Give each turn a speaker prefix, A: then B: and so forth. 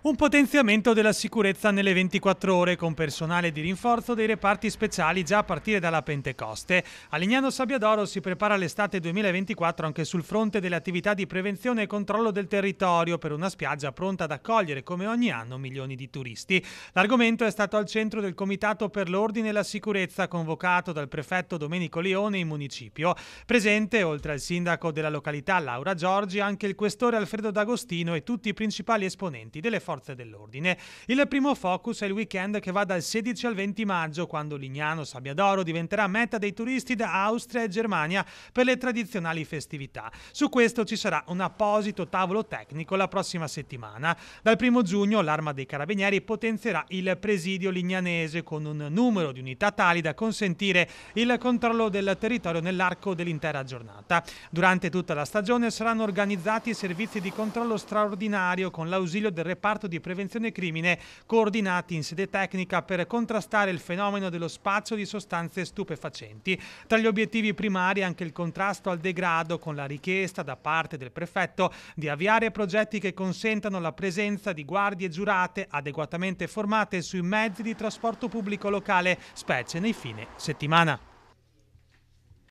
A: un potenziamento della sicurezza nelle 24 ore con personale di rinforzo dei reparti speciali già a partire dalla Pentecoste. A Lignano Sabbiadoro si prepara l'estate 2024 anche sul fronte delle attività di prevenzione e controllo del territorio per una spiaggia pronta ad accogliere come ogni anno milioni di turisti. L'argomento è stato al centro del Comitato per l'Ordine e la Sicurezza convocato dal prefetto Domenico Leone in municipio. Presente, oltre al sindaco della località Laura Giorgi, anche il questore Alfredo D'Agostino e tutti i principali esponenti delle forze forze dell'ordine. Il primo focus è il weekend che va dal 16 al 20 maggio, quando Lignano Sabbiadoro diventerà meta dei turisti da Austria e Germania per le tradizionali festività. Su questo ci sarà un apposito tavolo tecnico la prossima settimana. Dal primo giugno l'arma dei carabinieri potenzierà il presidio lignanese con un numero di unità tali da consentire il controllo del territorio nell'arco dell'intera giornata. Durante tutta la stagione saranno organizzati servizi di controllo straordinario con l'ausilio del reparto reparto di prevenzione crimine coordinati in sede tecnica per contrastare il fenomeno dello spaccio di sostanze stupefacenti. Tra gli obiettivi primari anche il contrasto al degrado con la richiesta da parte del prefetto di avviare progetti che consentano la presenza di guardie giurate adeguatamente formate sui mezzi di trasporto pubblico locale, specie nei fine settimana.